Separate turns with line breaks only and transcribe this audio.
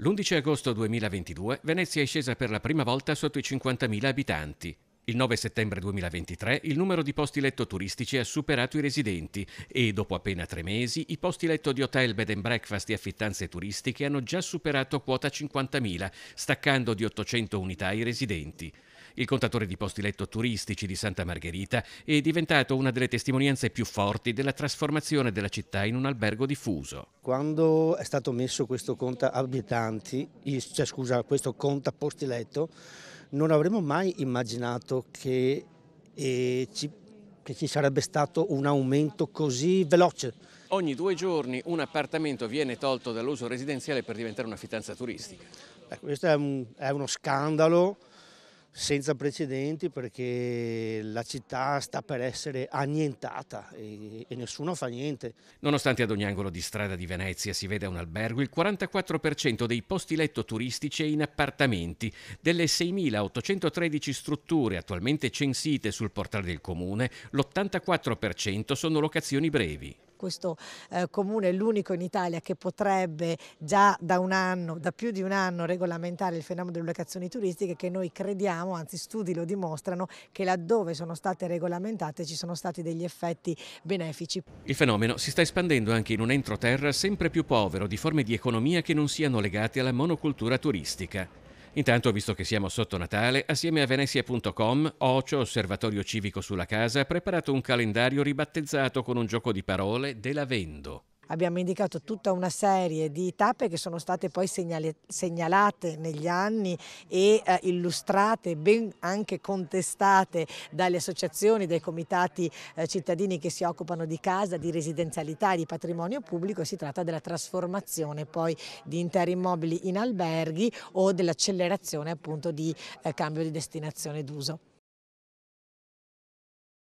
L'11 agosto 2022 Venezia è scesa per la prima volta sotto i 50.000 abitanti. Il 9 settembre 2023 il numero di posti letto turistici ha superato i residenti e dopo appena tre mesi i posti letto di hotel, bed and breakfast e affittanze turistiche hanno già superato quota 50.000, staccando di 800 unità i residenti. Il contatore di posti letto turistici di Santa Margherita è diventato una delle testimonianze più forti della trasformazione della città in un albergo diffuso.
Quando è stato messo questo conta abitanti, cioè scusa, questo conta posti letto, non avremmo mai immaginato che, eh, ci, che ci sarebbe stato un aumento così veloce.
Ogni due giorni un appartamento viene tolto dall'uso residenziale per diventare una fitanza turistica.
Eh, questo è, un, è, uno scandalo senza precedenti perché la città sta per essere annientata e, e, nessuno fa niente.
Nonostante ad ogni angolo di strada di Venezia si veda un albergo, il 44% dei posti letto turistici è in appartamenti. Delle 6.813 strutture attualmente censite sul portale del comune, l'84% sono locazioni brevi
questo eh, comune è l'unico in Italia che potrebbe già da un anno, da più di un anno regolamentare il fenomeno delle locazioni turistiche che noi crediamo, anzi studi lo dimostrano, che laddove sono state regolamentate ci sono stati degli effetti benefici.
Il fenomeno si sta espandendo anche in un entroterra sempre più povero di forme di economia che non siano legate alla monocultura turistica. Intanto, visto che siamo sotto Natale, assieme a venezia.com, Ocio, Osservatorio Civico sulla Casa, ha preparato un calendario ribattezzato con un gioco di parole Vendo.
Abbiamo indicato tutta una serie di tappe che sono state poi segnale, segnalate negli anni e eh, illustrate, ben anche contestate dalle associazioni, dai comitati eh, cittadini che si occupano di casa, di residenzialità e di patrimonio pubblico. Si tratta della trasformazione poi di interi immobili in alberghi o dell'accelerazione appunto di eh, cambio di destinazione d'uso.